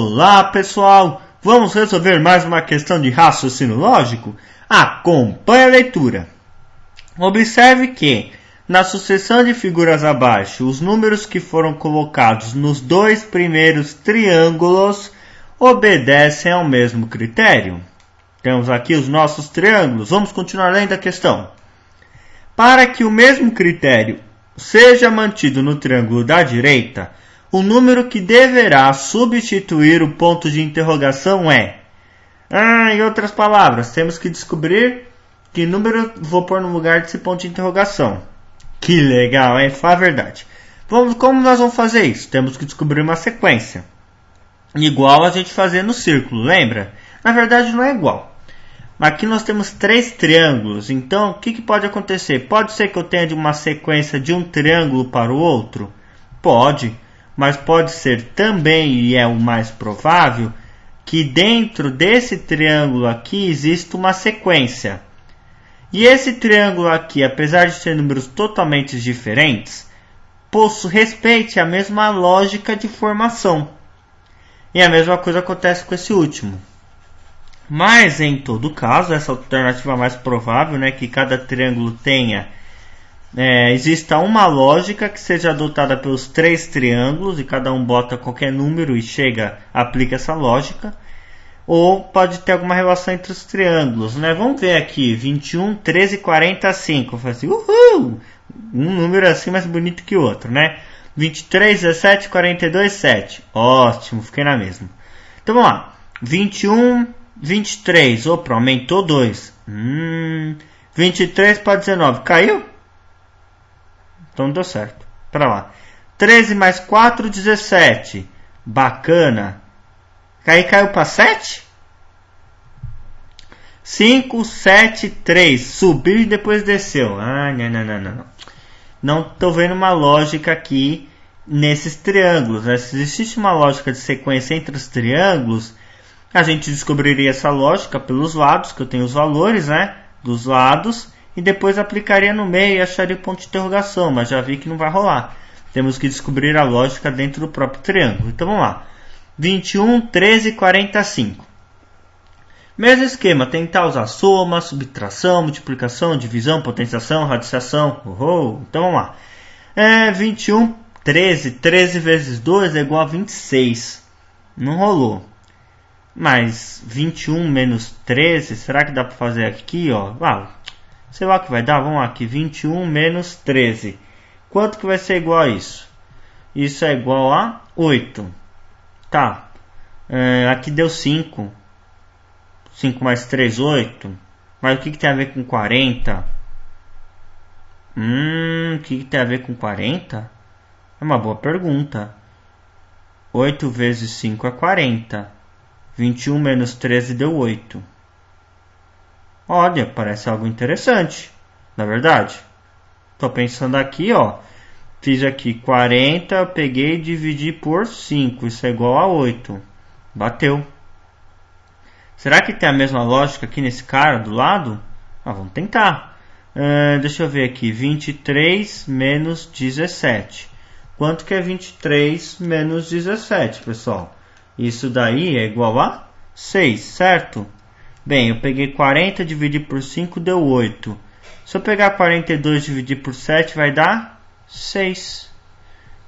Olá pessoal, vamos resolver mais uma questão de raciocínio lógico? Acompanhe a leitura. Observe que, na sucessão de figuras abaixo, os números que foram colocados nos dois primeiros triângulos obedecem ao mesmo critério. Temos aqui os nossos triângulos, vamos continuar lendo a questão. Para que o mesmo critério seja mantido no triângulo da direita, o número que deverá substituir o ponto de interrogação é. Ah, em outras palavras, temos que descobrir que número vou pôr no lugar desse ponto de interrogação. Que legal, hein? Fala a verdade. Vamos, como nós vamos fazer isso? Temos que descobrir uma sequência. Igual a gente fazer no círculo, lembra? Na verdade não é igual. Aqui nós temos três triângulos, então o que, que pode acontecer? Pode ser que eu tenha de uma sequência de um triângulo para o outro? Pode mas pode ser também, e é o mais provável, que dentro desse triângulo aqui existe uma sequência. E esse triângulo aqui, apesar de ter números totalmente diferentes, possui, respeite a mesma lógica de formação. E a mesma coisa acontece com esse último. Mas, em todo caso, essa alternativa mais provável, né, que cada triângulo tenha é, exista uma lógica que seja adotada pelos três triângulos e cada um bota qualquer número e chega, aplica essa lógica, ou pode ter alguma relação entre os triângulos, né? Vamos ver aqui, 21, 13, 45, eu assim, uhul! Um número é assim mais bonito que o outro, né? 23, 17, 42, 7. Ótimo, fiquei na mesma. Então vamos lá. 21, 23. Opa, aumentou 2. Hum, 23 para 19. Caiu? Então deu certo. Para lá. 13 mais 4, 17. Bacana. Aí caiu para 7? 5, 7, 3. Subiu e depois desceu. Ah, não, não, não, não. Não estou vendo uma lógica aqui nesses triângulos. Né? Se existe uma lógica de sequência entre os triângulos, a gente descobriria essa lógica pelos lados, que eu tenho os valores né, dos lados e depois aplicaria no meio e acharia o ponto de interrogação, mas já vi que não vai rolar. Temos que descobrir a lógica dentro do próprio triângulo. Então vamos lá. 21, 13, 45. Mesmo esquema, tentar usar soma, subtração, multiplicação, divisão, potenciação, radiação. Uhul. Então vamos lá. É, 21, 13. 13 vezes 2 é igual a 26. Não rolou. Mas 21 menos 13, será que dá para fazer aqui? Ó? Ah, sei lá que vai dar, vamos lá aqui, 21 menos 13. Quanto que vai ser igual a isso? Isso é igual a 8. Tá, é, aqui deu 5. 5 mais 3, 8. Mas o que, que tem a ver com 40? Hum, o que, que tem a ver com 40? É uma boa pergunta. 8 vezes 5 é 40. 21 menos 13 deu 8. Olha, parece algo interessante, na verdade. Tô pensando aqui, ó. Fiz aqui 40, peguei e dividi por 5. Isso é igual a 8. Bateu. Será que tem a mesma lógica aqui nesse cara do lado? Ah, vamos tentar. Uh, deixa eu ver aqui. 23 menos 17. Quanto que é 23 menos 17, pessoal? Isso daí é igual a 6, certo? Bem, eu peguei 40, dividido por 5, deu 8. Se eu pegar 42 dividido por 7, vai dar 6.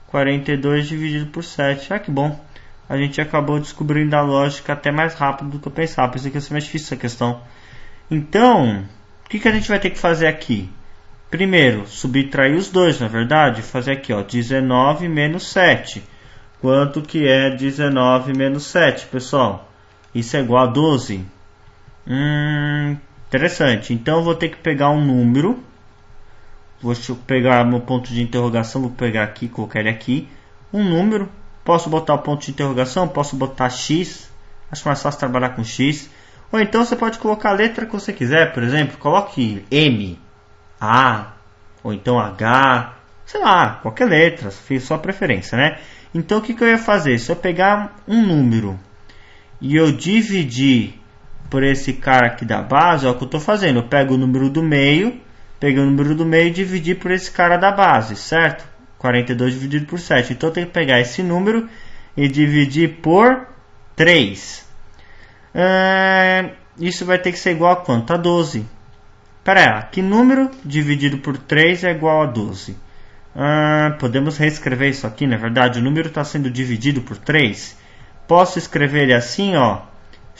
42 dividido por 7. Ah, que bom. A gente acabou descobrindo a lógica até mais rápido do que eu pensava. Pensei que ia ser mais difícil essa questão. Então, o que, que a gente vai ter que fazer aqui? Primeiro, subtrair os dois, na é verdade? Fazer aqui, ó, 19 menos 7. Quanto que é 19 menos 7, pessoal? Isso é igual a 12. Hum, interessante. Então eu vou ter que pegar um número. Vou pegar meu ponto de interrogação, vou pegar aqui, colocar ele aqui. Um número. Posso botar o ponto de interrogação, posso botar X. Acho mais fácil trabalhar com X. Ou então você pode colocar a letra que você quiser, por exemplo, coloque M, A, ou então H, sei lá, qualquer letra, fiz sua preferência, né? Então o que, que eu ia fazer? Se eu pegar um número e eu dividir por esse cara aqui da base, ó, o que eu estou fazendo, eu pego o número do meio, peguei o número do meio e dividi por esse cara da base, certo? 42 dividido por 7. Então eu tenho que pegar esse número e dividir por 3. É, isso vai ter que ser igual a quanto? A 12. Pera aí, que número dividido por 3 é igual a 12? Ah, podemos reescrever isso aqui, na é verdade, o número está sendo dividido por 3. Posso escrever ele assim, ó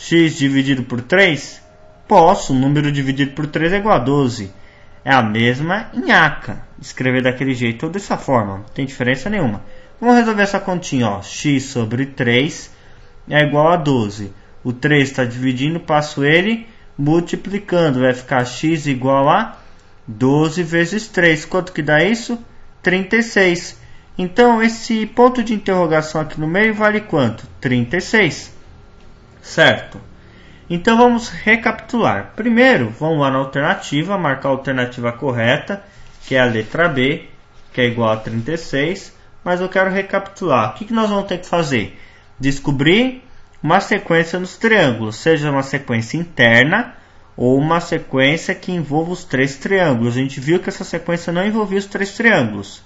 x dividido por 3? Posso, o número dividido por 3 é igual a 12. É a mesma nhaca. Escrever daquele jeito ou dessa forma, não tem diferença nenhuma. Vamos resolver essa continha, ó. x sobre 3 é igual a 12. O 3 está dividindo, passo ele multiplicando. Vai ficar x igual a 12 vezes 3. Quanto que dá isso? 36. Então, esse ponto de interrogação aqui no meio vale quanto? 36 certo? Então vamos recapitular. Primeiro, vamos lá na alternativa, marcar a alternativa correta, que é a letra B, que é igual a 36. Mas eu quero recapitular. O que, que nós vamos ter que fazer? Descobrir uma sequência nos triângulos, seja uma sequência interna ou uma sequência que envolva os três triângulos. A gente viu que essa sequência não envolvia os três triângulos,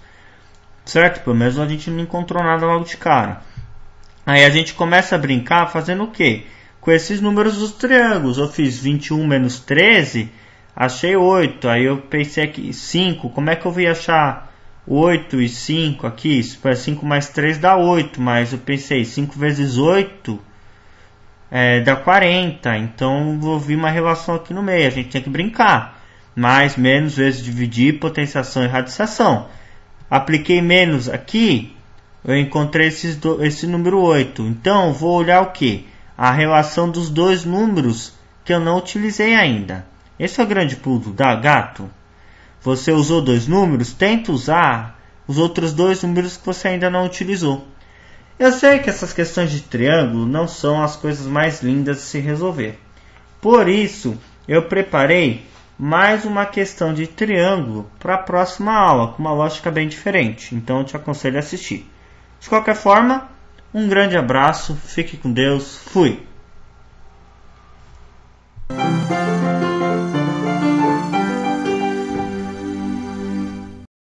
certo? Pelo menos a gente não encontrou nada logo de cara. Aí a gente começa a brincar fazendo o quê? Com esses números dos triângulos. Eu fiz 21 menos 13, achei 8. Aí eu pensei aqui, 5. Como é que eu vou achar 8 e 5 aqui? 5 mais 3 dá 8, mas eu pensei 5 vezes 8 é, dá 40. Então eu vou vir uma relação aqui no meio. A gente tem que brincar. Mais, menos, vezes dividir, potenciação e radiação. Apliquei menos aqui, eu encontrei esses do, esse número 8. Então, vou olhar o que? A relação dos dois números que eu não utilizei ainda. Esse é o grande pulo da gato. Você usou dois números, tenta usar os outros dois números que você ainda não utilizou. Eu sei que essas questões de triângulo não são as coisas mais lindas de se resolver. Por isso, eu preparei mais uma questão de triângulo para a próxima aula, com uma lógica bem diferente. Então, eu te aconselho a assistir. De qualquer forma, um grande abraço, fique com Deus, fui!